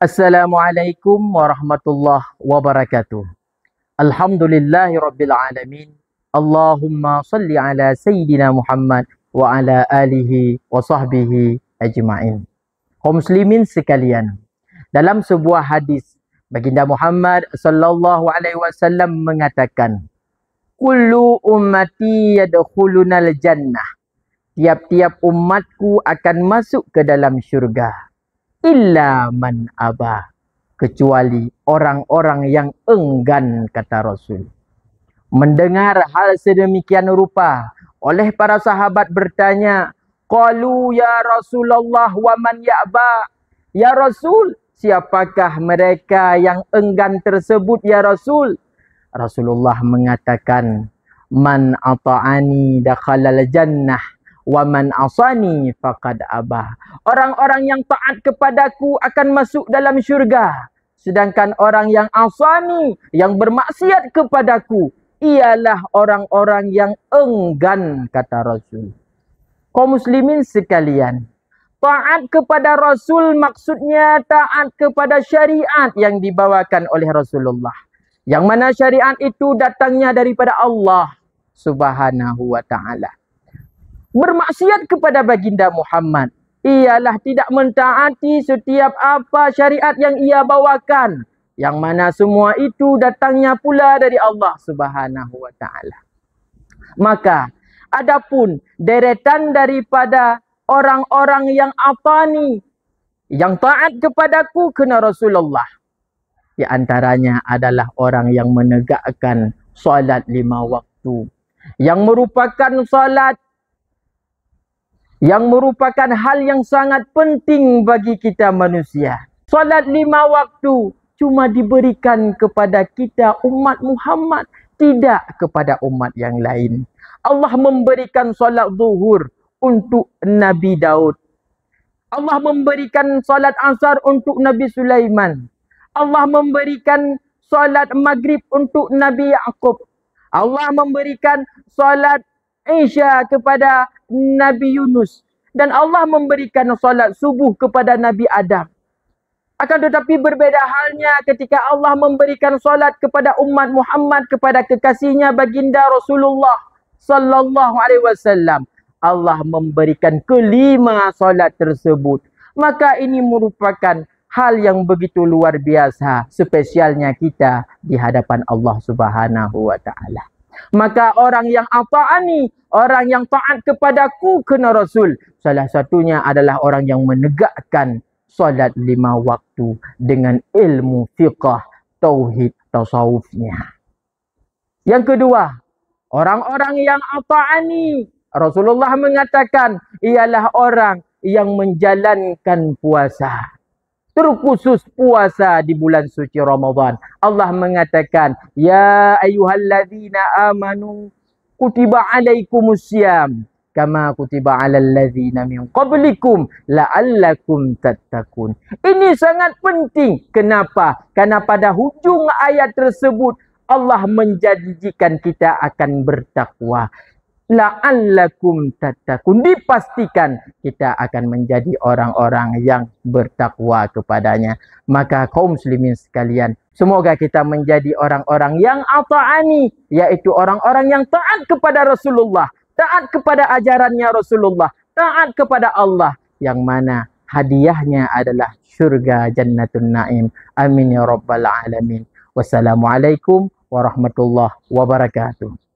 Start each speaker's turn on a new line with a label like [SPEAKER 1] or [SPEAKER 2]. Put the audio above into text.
[SPEAKER 1] Assalamualaikum warahmatullahi wabarakatuh. Alhamdulillahi rabbil alamin. Allahumma salli ala sayyidina Muhammad wa ala alihi wa sahbihi ajma'in. Kaum muslimin sekalian, dalam sebuah hadis baginda Muhammad sallallahu alaihi wasallam mengatakan, "Kullu ummati yadkhulunal jannah." Tiap-tiap umatku akan masuk ke dalam syurga illa man abah kecuali orang-orang yang enggan kata Rasul. Mendengar hal sedemikian rupa oleh para sahabat bertanya, "Qalu ya Rasulullah wa man ya'ba?" Ya Rasul, siapakah mereka yang enggan tersebut ya Rasul? Rasulullah mengatakan, "Man ata'ani dakhala al-jannah." wa man asani faqad abah. Orang-orang yang taat kepadaku akan masuk dalam syurga. Sedangkan orang yang asani, yang bermaksiat kepadaku, ialah orang-orang yang enggan, kata Rasul. Kau muslimin sekalian, taat kepada Rasul maksudnya taat kepada syariat yang dibawakan oleh Rasulullah. Yang mana syariat itu datangnya daripada Allah subhanahu wa ta'ala bermaksiat kepada baginda Muhammad ialah tidak mentaati setiap apa syariat yang ia bawakan yang mana semua itu datangnya pula dari Allah Subhanahu wa taala maka adapun deretan daripada orang-orang yang apa ni yang taat kepadaku kena Rasulullah di antaranya adalah orang yang menegakkan solat lima waktu yang merupakan solat yang merupakan hal yang sangat penting bagi kita manusia. Salat lima waktu cuma diberikan kepada kita umat Muhammad, tidak kepada umat yang lain. Allah memberikan salat zuhur untuk Nabi Daud. Allah memberikan salat asar untuk Nabi Sulaiman. Allah memberikan salat maghrib untuk Nabi Yaakob. Allah memberikan salat isya kepada Nabi Yunus dan Allah memberikan solat subuh kepada Nabi Adam. Akan tetapi berbeda halnya ketika Allah memberikan solat kepada umat Muhammad kepada kekasihnya baginda Rasulullah sallallahu alaihi wasallam. Allah memberikan kelima solat tersebut. Maka ini merupakan hal yang begitu luar biasa spesialnya kita di hadapan Allah Subhanahu wa taala maka orang yang apa ani orang yang ta'at kepadaku kena Rasul. Salah satunya adalah orang yang menegakkan solat lima waktu dengan ilmu fiqh tauhid, tasawufnya. Yang kedua, orang-orang yang apa ani Rasulullah mengatakan ialah orang yang menjalankan puasa terkhusus puasa di bulan suci Ramadhan. Allah mengatakan, Ya ayuhalladzina amanu kutiba alaikumus siyam kama kutiba alal ladzina min qablikum la'allakum tattaqun. Ini sangat penting. Kenapa? Karena pada hujung ayat tersebut Allah menjanjikan kita akan bertakwa la'allakum tattaqun dipastikan kita akan menjadi orang-orang yang bertakwa kepadanya maka kaum muslimin sekalian semoga kita menjadi orang-orang yang ata'ani yaitu orang-orang yang taat kepada Rasulullah taat kepada ajarannya Rasulullah taat kepada Allah yang mana hadiahnya adalah syurga jannatun na'im amin ya rabbal alamin wassalamualaikum warahmatullahi wabarakatuh